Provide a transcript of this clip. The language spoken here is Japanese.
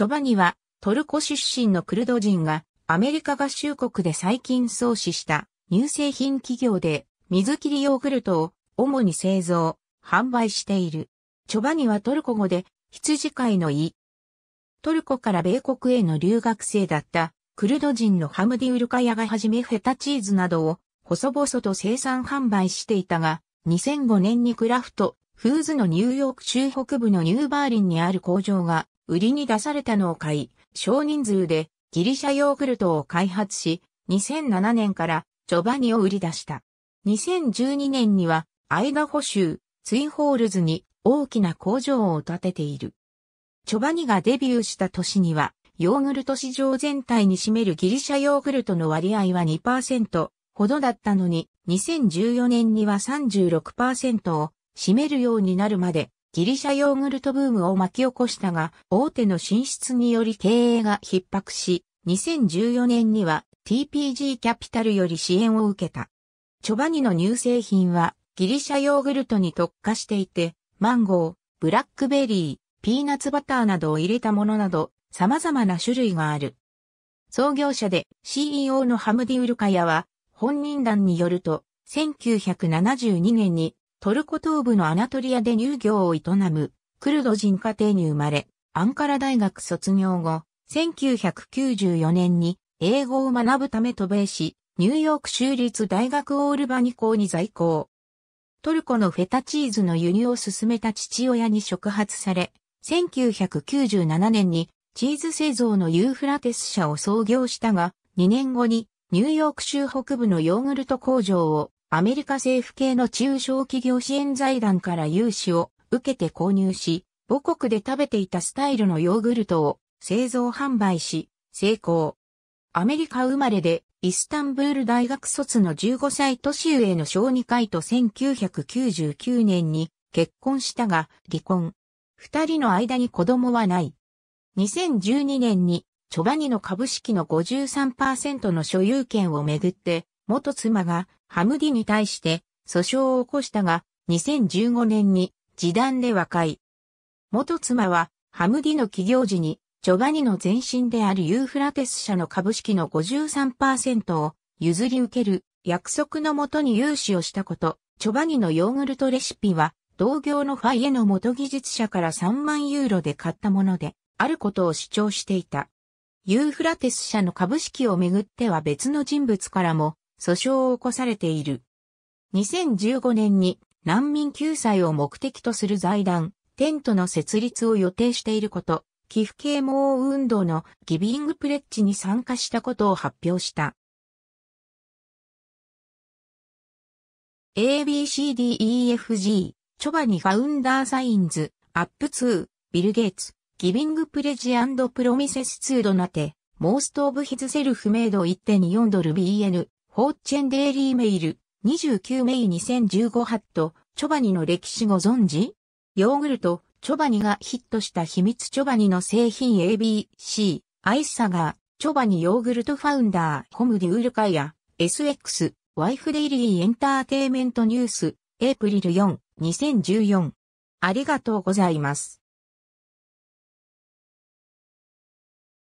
チョバニは、トルコ出身のクルド人が、アメリカ合衆国で最近創始した乳製品企業で、水切りヨーグルトを主に製造、販売している。チョバニはトルコ語で、羊飼いの意。トルコから米国への留学生だった、クルド人のハムディ・ウルカヤがはじめフェタチーズなどを、細々と生産販売していたが、2005年にクラフト、フーズのニューヨーク州北部のニューバーリンにある工場が売りに出されたのを買い、少人数でギリシャヨーグルトを開発し、2007年からジョバニを売り出した。2012年にはアイダホ州ツインホールズに大きな工場を建てている。ジョバニがデビューした年には、ヨーグルト市場全体に占めるギリシャヨーグルトの割合は2%ほどだったのに、2014年には36%を占めるようになるまでギリシャヨーグルトブームを巻き起こしたが、大手の進出により経営が逼迫し、2014年には TPG キャピタルより支援を受けた。チョバニの乳製品はギリシャヨーグルトに特化していて、マンゴー、ブラックベリー、ピーナッツバターなどを入れたものなど、様々な種類がある。創業者で CEO のハムディ・ウルカヤは、本人団によると、1972年にトルコ東部のアナトリアで乳業を営む、クルド人家庭に生まれ、アンカラ大学卒業後、1994年に英語を学ぶため渡米し、ニューヨーク州立大学オールバニ校に在校。トルコのフェタチーズの輸入を進めた父親に触発され、1997年にチーズ製造のユーフラテス社を創業したが、2年後にニューヨーク州北部のヨーグルト工場をアメリカ政府系の中小企業支援財団から融資を受けて購入し、母国で食べていたスタイルのヨーグルトを製造販売し、成功。アメリカ生まれでイスタンブール大学卒の15歳年上の小児科医と1999年に結婚したが離婚。二人の間に子供はない。2012年にチョバニの株式の53%の所有権をめぐって元妻がハムディに対して訴訟を起こしたが、2015年に示談で和解。元妻は、ハムディの起業時に、ジョバニの前身であるユーフラテス社の株式の53%を譲り受ける約束のもとに融資をしたこと、ジョバニのヨーグルトレシピは、同業のファイエの元技術者から3万ユーロで買ったもので、あることを主張していた。ユーフラテス社の株式をめぐっては別の人物からも、訴訟を起こされている。2015年に難民救済を目的とする財団、テントの設立を予定していること、寄付啓蒙運動のギビングプレッジに参加したことを発表した。ABCDEFG、チョバニファウンダーサインズ、アップ2、ビル・ゲイツ、ギビングプレジプロミセス2ドナテ、モーストオブヒズセルフメイド1.24ドル BN、フォーチェンデイリーメイル、29メイ2015ハット、チョバニの歴史ご存知ヨーグルト、チョバニがヒットした秘密チョバニの製品 ABC、アイスサガー、チョバニヨーグルトファウンダー、コムデュールカイア、SX、ワイフデイリーエンターテイメントニュース、エイプリル4、2014。ありがとうございます。